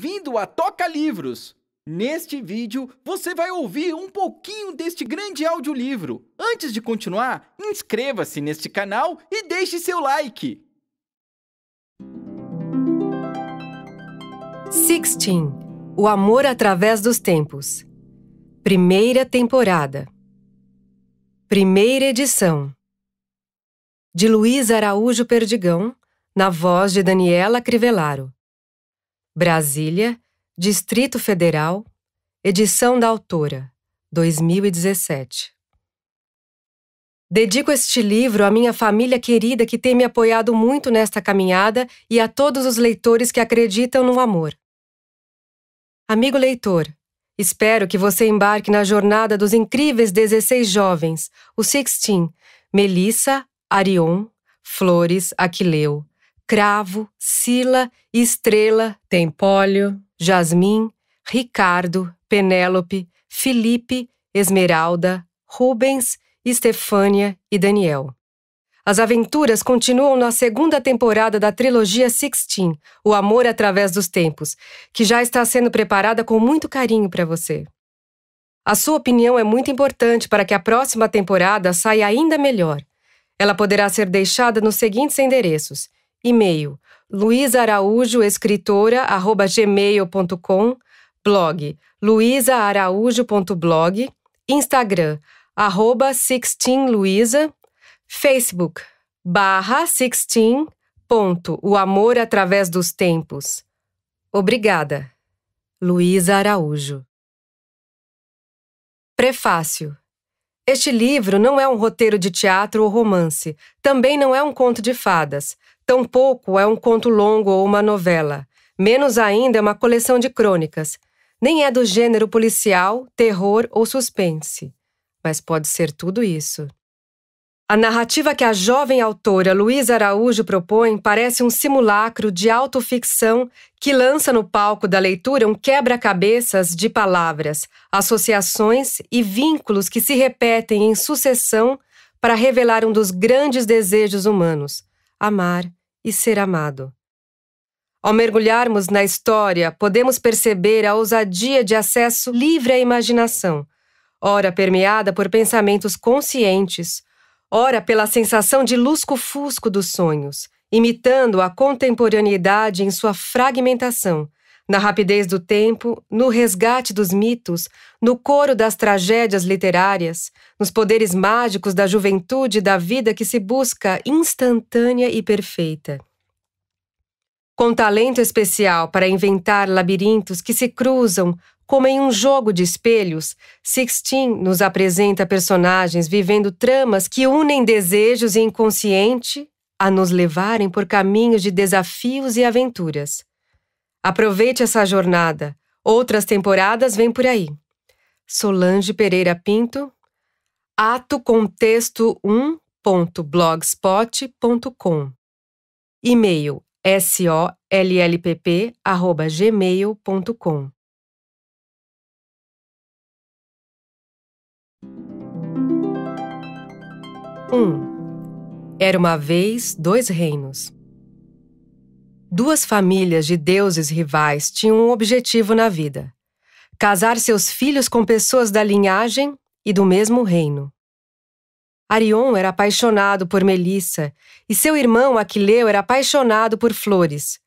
bem-vindo a Toca Livros! Neste vídeo, você vai ouvir um pouquinho deste grande audiolivro. Antes de continuar, inscreva-se neste canal e deixe seu like! 16. O Amor Através dos Tempos Primeira temporada Primeira edição De Luiz Araújo Perdigão, na voz de Daniela Crivellaro Brasília, Distrito Federal, edição da autora, 2017. Dedico este livro à minha família querida que tem me apoiado muito nesta caminhada e a todos os leitores que acreditam no amor. Amigo leitor, espero que você embarque na jornada dos incríveis 16 jovens, o Sixteen, Melissa, Arion, Flores, Aquileu, cravo, sila, estrela, tempólio, jasmim, Ricardo, Penélope, Felipe, Esmeralda, Rubens, Estefânia e Daniel. As aventuras continuam na segunda temporada da trilogia Sixteen, O Amor através dos Tempos, que já está sendo preparada com muito carinho para você. A sua opinião é muito importante para que a próxima temporada saia ainda melhor. Ela poderá ser deixada nos seguintes endereços: e-mail: luisaaraújoescritora@gmail.com, blog: luisaaraújo.blog, Instagram: arroba 16 Facebook, barra 16, ponto, o amor através dos tempos. Obrigada. Luísa Araújo. Prefácio. Este livro não é um roteiro de teatro ou romance, também não é um conto de fadas. Tampouco é um conto longo ou uma novela. Menos ainda é uma coleção de crônicas. Nem é do gênero policial, terror ou suspense. Mas pode ser tudo isso. A narrativa que a jovem autora Luísa Araújo propõe parece um simulacro de autoficção que lança no palco da leitura um quebra-cabeças de palavras, associações e vínculos que se repetem em sucessão para revelar um dos grandes desejos humanos: amar, e ser amado. Ao mergulharmos na história, podemos perceber a ousadia de acesso livre à imaginação, ora permeada por pensamentos conscientes, ora pela sensação de lusco-fusco dos sonhos, imitando a contemporaneidade em sua fragmentação, na rapidez do tempo, no resgate dos mitos, no coro das tragédias literárias, nos poderes mágicos da juventude e da vida que se busca instantânea e perfeita. Com talento especial para inventar labirintos que se cruzam, como em um jogo de espelhos, Sixteen nos apresenta personagens vivendo tramas que unem desejos e inconsciente a nos levarem por caminhos de desafios e aventuras. Aproveite essa jornada. Outras temporadas vêm por aí. Solange Pereira Pinto, atocontexto1.blogspot.com. E-mail sollpp@gmail.com. Um. Era uma vez dois reinos. Duas famílias de deuses rivais tinham um objetivo na vida: casar seus filhos com pessoas da linhagem e do mesmo reino. Arion era apaixonado por Melissa e seu irmão Aquileu era apaixonado por Flores.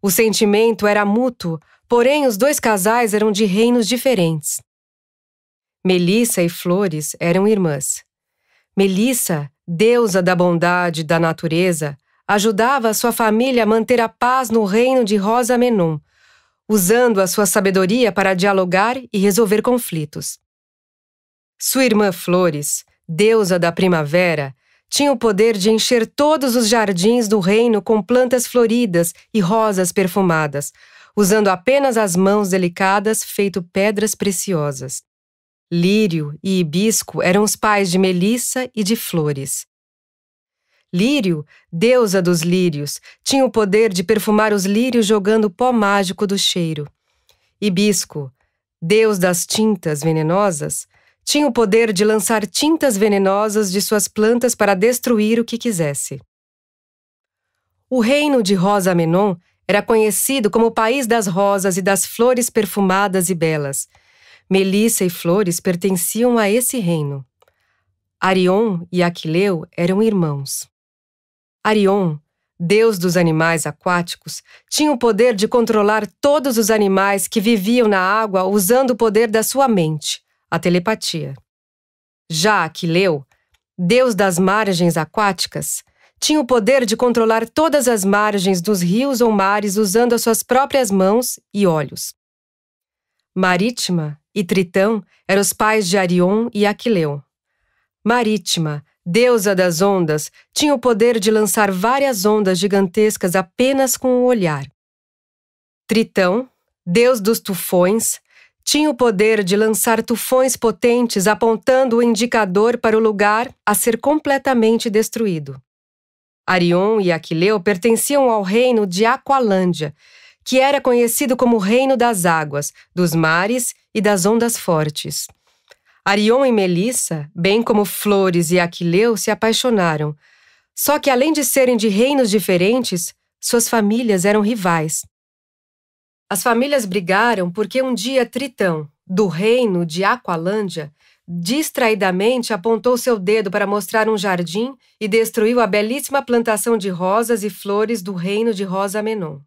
O sentimento era mútuo, porém os dois casais eram de reinos diferentes. Melissa e Flores eram irmãs. Melissa, deusa da bondade e da natureza, ajudava sua família a manter a paz no reino de Rosa Menon, usando a sua sabedoria para dialogar e resolver conflitos. Sua irmã Flores, deusa da primavera, tinha o poder de encher todos os jardins do reino com plantas floridas e rosas perfumadas, usando apenas as mãos delicadas feito pedras preciosas. Lírio e hibisco eram os pais de Melissa e de Flores. Lírio, deusa dos lírios, tinha o poder de perfumar os lírios jogando pó mágico do cheiro. Hibisco, deus das tintas venenosas, tinha o poder de lançar tintas venenosas de suas plantas para destruir o que quisesse. O reino de Rosa Menon era conhecido como o país das rosas e das flores perfumadas e belas. Melissa e Flores pertenciam a esse reino. Arion e Aquileu eram irmãos. Arion, deus dos animais aquáticos, tinha o poder de controlar todos os animais que viviam na água usando o poder da sua mente, a telepatia. Já Aquileu, deus das margens aquáticas, tinha o poder de controlar todas as margens dos rios ou mares usando as suas próprias mãos e olhos. Marítima e Tritão eram os pais de Arion e Aquileu. Marítima deusa das ondas, tinha o poder de lançar várias ondas gigantescas apenas com o olhar. Tritão, deus dos tufões, tinha o poder de lançar tufões potentes apontando o indicador para o lugar a ser completamente destruído. Arion e Aquileu pertenciam ao reino de Aqualândia, que era conhecido como o Reino das Águas, dos Mares e das Ondas Fortes. Arion e Melissa, bem como Flores e Aquileu, se apaixonaram. Só que, além de serem de reinos diferentes, suas famílias eram rivais. As famílias brigaram porque um dia Tritão, do reino de Aqualândia, distraidamente apontou seu dedo para mostrar um jardim e destruiu a belíssima plantação de rosas e flores do reino de Rosa Menon.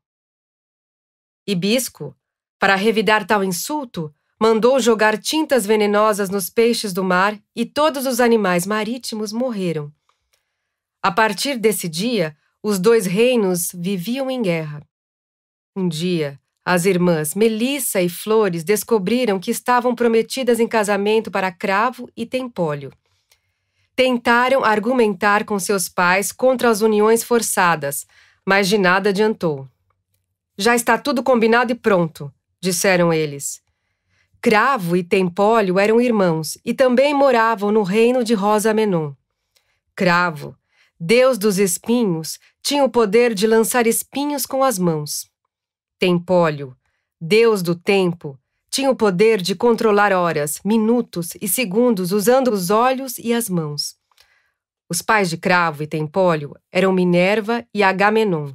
Hibisco, para revidar tal insulto, mandou jogar tintas venenosas nos peixes do mar e todos os animais marítimos morreram. A partir desse dia, os dois reinos viviam em guerra. Um dia, as irmãs Melissa e Flores descobriram que estavam prometidas em casamento para Cravo e Tempólio. Tentaram argumentar com seus pais contra as uniões forçadas, mas de nada adiantou. Já está tudo combinado e pronto, disseram eles. Cravo e Tempólio eram irmãos e também moravam no reino de Rosa Menon. Cravo, deus dos espinhos, tinha o poder de lançar espinhos com as mãos. Tempólio, deus do tempo, tinha o poder de controlar horas, minutos e segundos usando os olhos e as mãos. Os pais de Cravo e Tempólio eram Minerva e Agamenon.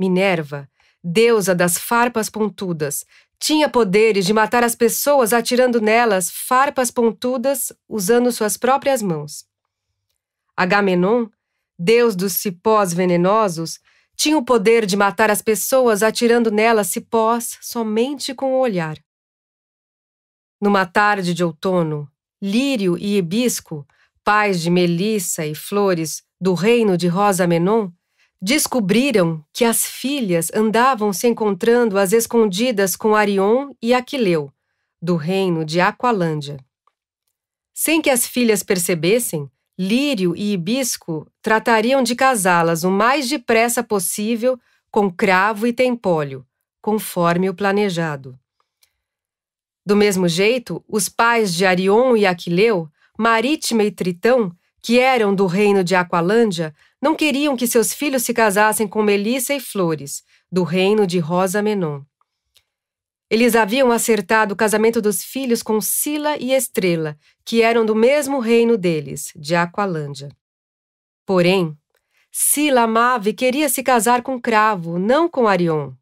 Minerva, deusa das farpas pontudas, tinha poderes de matar as pessoas atirando nelas farpas pontudas usando suas próprias mãos. Agamenon, deus dos cipós venenosos, tinha o poder de matar as pessoas atirando nelas cipós somente com o olhar. Numa tarde de outono, lírio e hibisco, pais de melissa e flores do reino de Rosa Menon, descobriram que as filhas andavam se encontrando às escondidas com Arion e Aquileu, do reino de Aqualândia. Sem que as filhas percebessem, Lírio e Hibisco tratariam de casá-las o mais depressa possível com cravo e tempólio, conforme o planejado. Do mesmo jeito, os pais de Arion e Aquileu, Marítima e Tritão, que eram do reino de Aqualândia, não queriam que seus filhos se casassem com Melissa e Flores, do reino de Rosa Menon. Eles haviam acertado o casamento dos filhos com Sila e Estrela, que eram do mesmo reino deles, de Aqualândia. Porém, Sila amava e queria se casar com Cravo, não com Arion.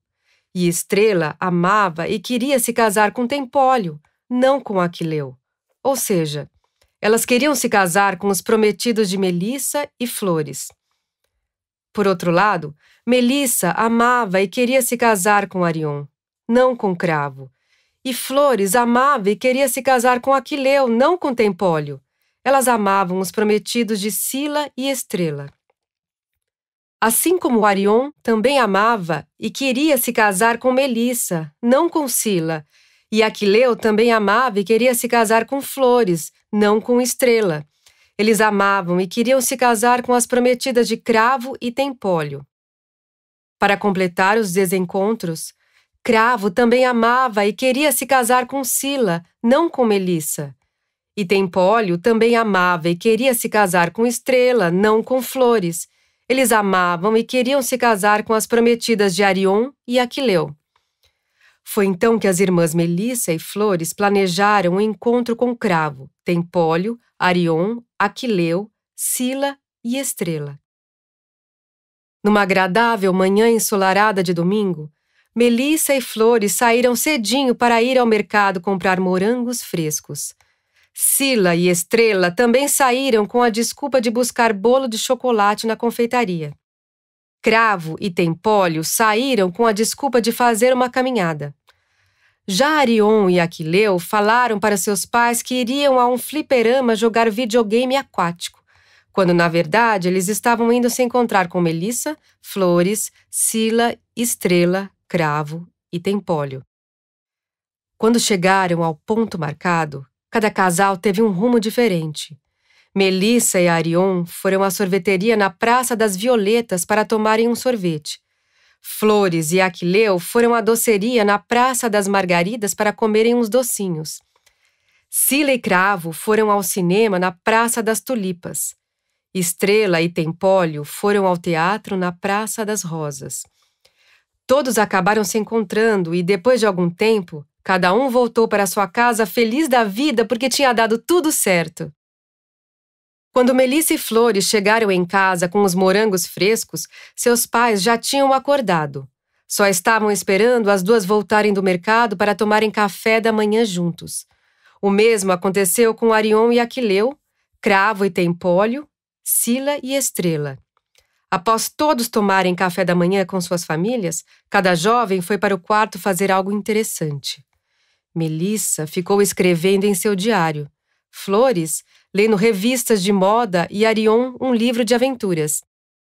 E Estrela amava e queria se casar com Tempólio, não com Aquileu. Ou seja, elas queriam se casar com os prometidos de Melissa e Flores. Por outro lado, Melissa amava e queria se casar com Arion, não com Cravo. E Flores amava e queria se casar com Aquileu, não com Tempólio. Elas amavam os prometidos de Sila e Estrela. Assim como Arion também amava e queria se casar com Melissa, não com Sila. E Aquileu também amava e queria se casar com Flores, não com Estrela. Eles amavam e queriam se casar com as prometidas de Cravo e Tempólio. Para completar os desencontros, Cravo também amava e queria se casar com Sila, não com Melissa. E Tempólio também amava e queria se casar com Estrela, não com Flores. Eles amavam e queriam se casar com as prometidas de Arion e Aquileu. Foi então que as irmãs Melissa e Flores planejaram um encontro com Cravo, Tempólio, Arion, Aquileu, Sila e Estrela. Numa agradável manhã ensolarada de domingo, Melissa e Flores saíram cedinho para ir ao mercado comprar morangos frescos. Sila e Estrela também saíram com a desculpa de buscar bolo de chocolate na confeitaria. Cravo e Tempólio saíram com a desculpa de fazer uma caminhada. Já Arion e Aquileu falaram para seus pais que iriam a um fliperama jogar videogame aquático, quando na verdade eles estavam indo se encontrar com Melissa, Flores, Sila, Estrela, Cravo e Tempólio. Quando chegaram ao ponto marcado, cada casal teve um rumo diferente. Melissa e Arion foram à sorveteria na Praça das Violetas para tomarem um sorvete. Flores e Aquileu foram à doceria na Praça das Margaridas para comerem uns docinhos. Sila e Cravo foram ao cinema na Praça das Tulipas. Estrela e Tempólio foram ao teatro na Praça das Rosas. Todos acabaram se encontrando e, depois de algum tempo, cada um voltou para sua casa feliz da vida porque tinha dado tudo certo. Quando Melissa e Flores chegaram em casa com os morangos frescos, seus pais já tinham acordado. Só estavam esperando as duas voltarem do mercado para tomarem café da manhã juntos. O mesmo aconteceu com Arion e Aquileu, Cravo e Tempólio, Sila e Estrela. Após todos tomarem café da manhã com suas famílias, cada jovem foi para o quarto fazer algo interessante. Melissa ficou escrevendo em seu diário. Flores lendo revistas de moda e Arion um livro de aventuras.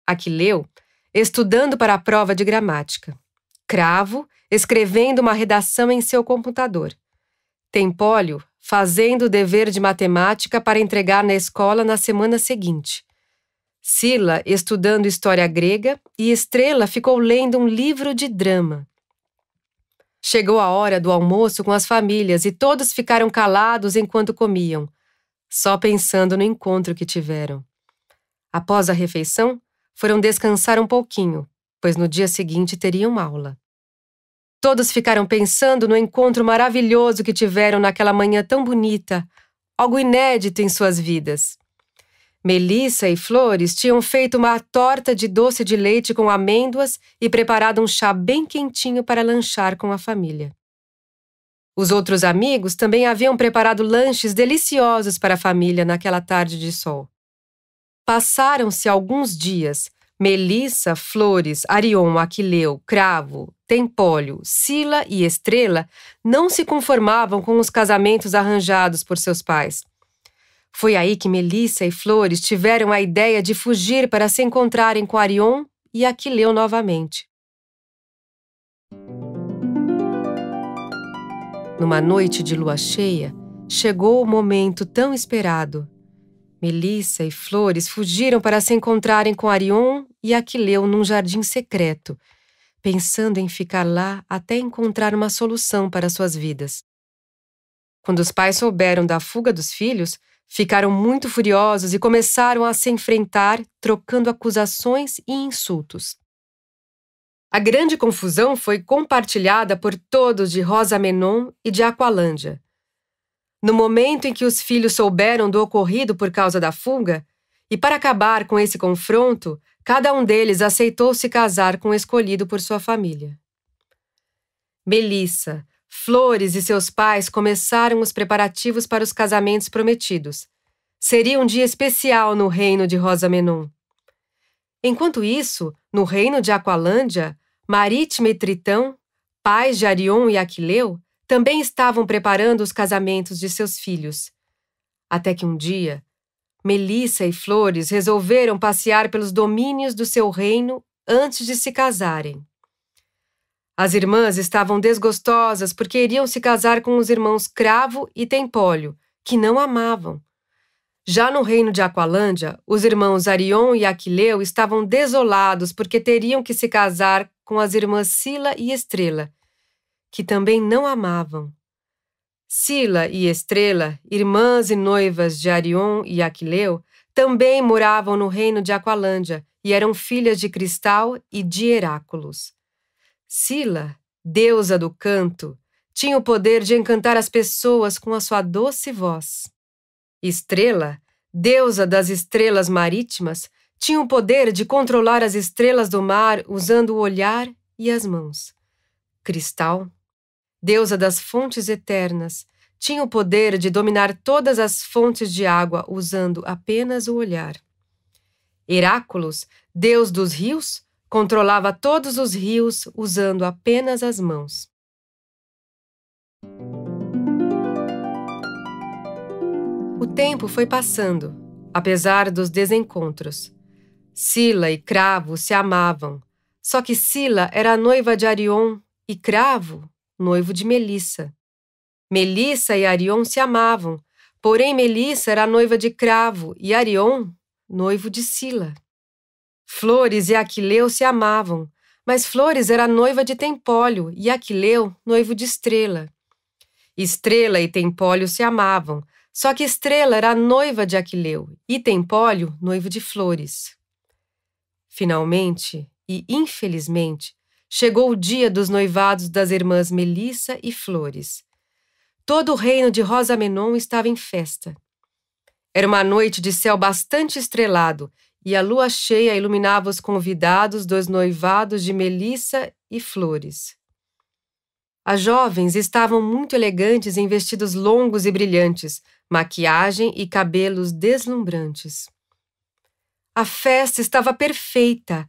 A que leu, estudando para a prova de gramática. Cravo, escrevendo uma redação em seu computador. Tempólio, fazendo o dever de matemática para entregar na escola na semana seguinte. Sila, estudando história grega, e Estrela ficou lendo um livro de drama. Chegou a hora do almoço com as famílias e todos ficaram calados enquanto comiam só pensando no encontro que tiveram. Após a refeição, foram descansar um pouquinho, pois no dia seguinte teriam aula. Todos ficaram pensando no encontro maravilhoso que tiveram naquela manhã tão bonita, algo inédito em suas vidas. Melissa e Flores tinham feito uma torta de doce de leite com amêndoas e preparado um chá bem quentinho para lanchar com a família. Os outros amigos também haviam preparado lanches deliciosos para a família naquela tarde de sol. Passaram-se alguns dias. Melissa, Flores, Arion, Aquileu, Cravo, Tempólio, Sila e Estrela não se conformavam com os casamentos arranjados por seus pais. Foi aí que Melissa e Flores tiveram a ideia de fugir para se encontrarem com Arion e Aquileu novamente. Numa noite de lua cheia, chegou o momento tão esperado. Melissa e Flores fugiram para se encontrarem com Arion e Aquileu num jardim secreto, pensando em ficar lá até encontrar uma solução para suas vidas. Quando os pais souberam da fuga dos filhos, ficaram muito furiosos e começaram a se enfrentar, trocando acusações e insultos. A grande confusão foi compartilhada por todos de Rosa Menon e de Aqualândia. No momento em que os filhos souberam do ocorrido por causa da fuga, e para acabar com esse confronto, cada um deles aceitou se casar com o escolhido por sua família. Melissa, Flores e seus pais começaram os preparativos para os casamentos prometidos. Seria um dia especial no reino de Rosa Menon. Enquanto isso, no reino de Aqualândia, Marítima e Tritão, pais de Arion e Aquileu, também estavam preparando os casamentos de seus filhos. Até que um dia, Melissa e Flores resolveram passear pelos domínios do seu reino antes de se casarem. As irmãs estavam desgostosas porque iriam se casar com os irmãos Cravo e Tempólio, que não amavam, já no reino de Aqualândia, os irmãos Arion e Aquileu estavam desolados porque teriam que se casar com as irmãs Sila e Estrela, que também não amavam. Sila e Estrela, irmãs e noivas de Arion e Aquileu, também moravam no reino de Aqualândia e eram filhas de Cristal e de Heráculos. Sila, deusa do canto, tinha o poder de encantar as pessoas com a sua doce voz. Estrela, deusa das estrelas marítimas, tinha o poder de controlar as estrelas do mar usando o olhar e as mãos. Cristal, deusa das fontes eternas, tinha o poder de dominar todas as fontes de água usando apenas o olhar. Heráculos, deus dos rios, controlava todos os rios usando apenas as mãos. O tempo foi passando, apesar dos desencontros. Sila e Cravo se amavam, só que Sila era a noiva de Arion e Cravo, noivo de Melissa. Melissa e Arion se amavam, porém Melissa era a noiva de Cravo e Arion, noivo de Sila. Flores e Aquileu se amavam, mas Flores era noiva de Tempólio e Aquileu, noivo de Estrela. Estrela e Tempólio se amavam, só que Estrela era noiva de Aquileu e Tempólio, noivo de Flores. Finalmente, e infelizmente, chegou o dia dos noivados das irmãs Melissa e Flores. Todo o reino de Rosa Menon estava em festa. Era uma noite de céu bastante estrelado e a lua cheia iluminava os convidados dos noivados de Melissa e Flores. As jovens estavam muito elegantes em vestidos longos e brilhantes, maquiagem e cabelos deslumbrantes. A festa estava perfeita.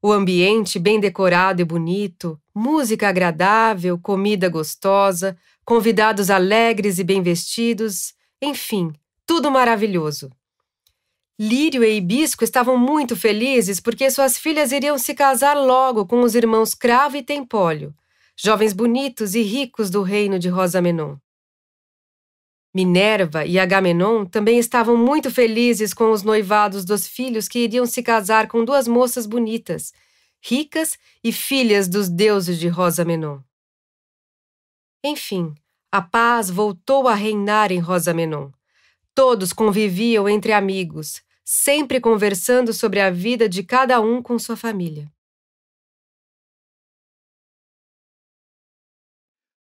O ambiente bem decorado e bonito, música agradável, comida gostosa, convidados alegres e bem vestidos, enfim, tudo maravilhoso. Lírio e Hibisco estavam muito felizes porque suas filhas iriam se casar logo com os irmãos Cravo e Tempólio, jovens bonitos e ricos do reino de Rosa Menon. Minerva e Agamenon também estavam muito felizes com os noivados dos filhos que iriam se casar com duas moças bonitas, ricas e filhas dos deuses de Rosa Menon. Enfim, a paz voltou a reinar em Rosa Menon. Todos conviviam entre amigos, sempre conversando sobre a vida de cada um com sua família.